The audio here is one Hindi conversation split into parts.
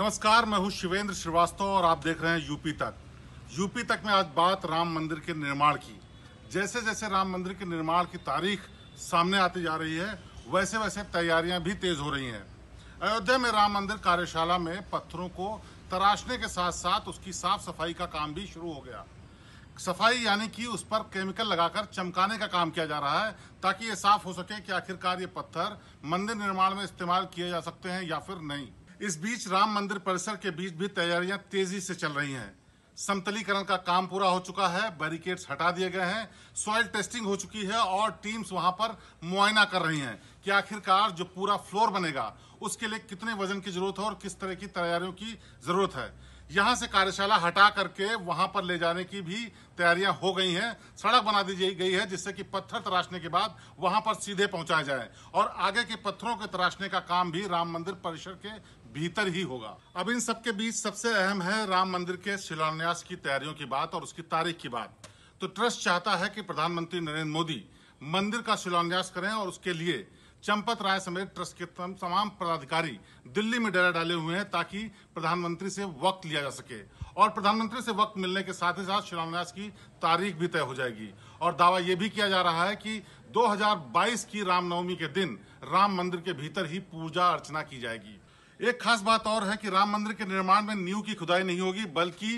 नमस्कार मैं हूं शिवेंद्र श्रीवास्तव और आप देख रहे हैं यूपी तक यूपी तक में आज बात राम मंदिर के निर्माण की जैसे जैसे राम मंदिर के निर्माण की तारीख सामने आती जा रही है वैसे वैसे तैयारियां भी तेज हो रही हैं अयोध्या में राम मंदिर कार्यशाला में पत्थरों को तराशने के साथ साथ उसकी साफ सफाई का काम भी शुरू हो गया सफाई यानी कि उस पर केमिकल लगाकर चमकाने का काम किया जा रहा है ताकि ये साफ हो सके कि आखिरकार ये पत्थर मंदिर निर्माण में इस्तेमाल किए जा सकते हैं या फिर नहीं इस बीच राम मंदिर परिसर के बीच भी तैयारियां तेजी से चल रही हैं समतलीकरण का काम पूरा हो चुका है बैरिकेड्स हटा दिए गए हैं सॉइल टेस्टिंग हो चुकी है और टीम्स वहां पर मुआयना कर रही हैं कि आखिरकार जो पूरा फ्लोर बनेगा उसके लिए कितने वजन की जरूरत है और किस तरह की तैयारियों की जरूरत है यहाँ से कार्यशाला हटा करके वहां पर ले जाने की भी तैयारियां हो गई हैं सड़क बना दी गई है जिससे कि पत्थर तराशने के बाद वहां पर सीधे पहुंचाया जाए और आगे के पत्थरों के तराशने का काम भी राम मंदिर परिसर के भीतर ही होगा अब इन सबके बीच सबसे अहम है राम मंदिर के शिलान्यास की तैयारियों की बात और उसकी तारीख की बात तो ट्रस्ट चाहता है कि प्रधानमंत्री नरेंद्र मोदी मंदिर का शिलान्यास करें और उसके लिए चंपत राय समेत ट्रस्ट के तमाम पदाधिकारी दिल्ली में डेरा डाले हुए हैं ताकि प्रधानमंत्री से वक्त लिया जा सके और प्रधानमंत्री से वक्त मिलने के साथ ही साथ शिलान्यास की तारीख भी तय हो जाएगी और दावा यह भी किया जा रहा है कि 2022 की रामनवमी के दिन राम मंदिर के भीतर ही पूजा अर्चना की जाएगी एक खास बात और है कि राम मंदिर के निर्माण में न्यू की खुदाई नहीं होगी बल्कि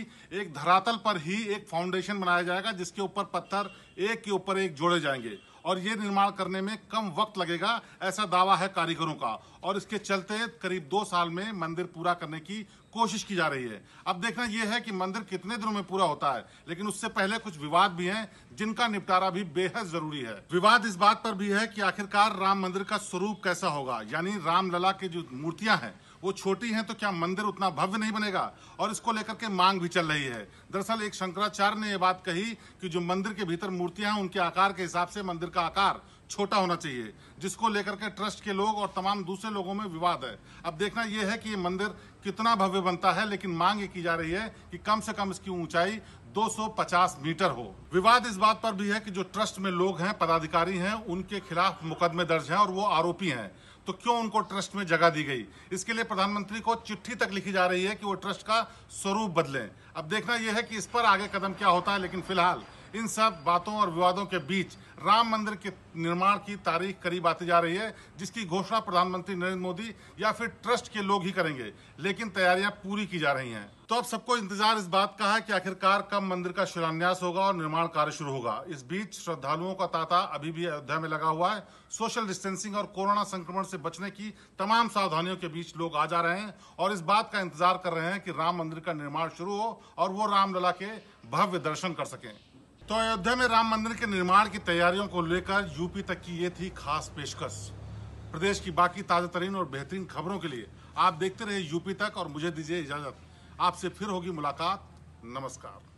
एक धरातल पर ही एक फाउंडेशन बनाया जाएगा जिसके ऊपर पत्थर एक के ऊपर एक जोड़े जाएंगे और ये निर्माण करने में कम वक्त लगेगा ऐसा दावा है कारीगरों का और इसके चलते करीब दो साल में मंदिर पूरा करने की कोशिश की जा रही है अब देखना यह है कि मंदिर कितने दिनों में पूरा होता है लेकिन उससे पहले कुछ विवाद भी हैं जिनका निपटारा भी बेहद जरूरी है विवाद इस बात पर भी है कि आखिरकार राम मंदिर का स्वरूप कैसा होगा यानी रामलला के जो मूर्तियां हैं वो छोटी हैं तो क्या मंदिर उतना भव्य नहीं बनेगा और इसको लेकर के मांग भी चल रही है दरअसल एक शंकराचार्य ने ये बात कही कि जो मंदिर के भीतर मूर्तियां हैं उनके आकार के हिसाब से मंदिर का आकार छोटा होना चाहिए जिसको लेकर के ट्रस्ट के लोग और तमाम दूसरे लोगों में विवाद है अब देखना यह है कि ये मंदिर कितना भव्य बनता है लेकिन मांग ये की जा रही है कि कम से कम इसकी ऊंचाई 250 मीटर हो विवाद इस बात पर भी है कि जो ट्रस्ट में लोग हैं पदाधिकारी हैं उनके खिलाफ मुकदमे दर्ज हैं और वो आरोपी हैं तो क्यों उनको ट्रस्ट में जगह दी गई इसके लिए प्रधानमंत्री को चिट्ठी तक लिखी जा रही है कि वो ट्रस्ट का स्वरूप बदलें अब देखना यह है कि इस पर आगे कदम क्या होता है लेकिन फिलहाल इन सब बातों और विवादों के बीच राम मंदिर के निर्माण की तारीख करीब आती जा रही है जिसकी घोषणा प्रधानमंत्री नरेंद्र मोदी या फिर ट्रस्ट के लोग ही करेंगे लेकिन तैयारियां पूरी की जा रही हैं तो अब सबको इंतजार इस बात का है कि आखिरकार कब मंदिर का शिलान्यास होगा और निर्माण कार्य शुरू होगा इस बीच श्रद्धालुओं का तांता अभी भी अयोध्या में लगा हुआ है सोशल डिस्टेंसिंग और कोरोना संक्रमण से बचने की तमाम सावधानियों के बीच लोग आ जा रहे हैं और इस बात का इंतजार कर रहे हैं कि राम मंदिर का निर्माण शुरू हो और वो रामलला के भव्य दर्शन कर सकें तो अयोध्या में राम मंदिर के निर्माण की तैयारियों को लेकर यूपी तक की ये थी खास पेशकश प्रदेश की बाकी ताज़ा तरीन और बेहतरीन खबरों के लिए आप देखते रहे यूपी तक और मुझे दीजिए इजाज़त आपसे फिर होगी मुलाकात नमस्कार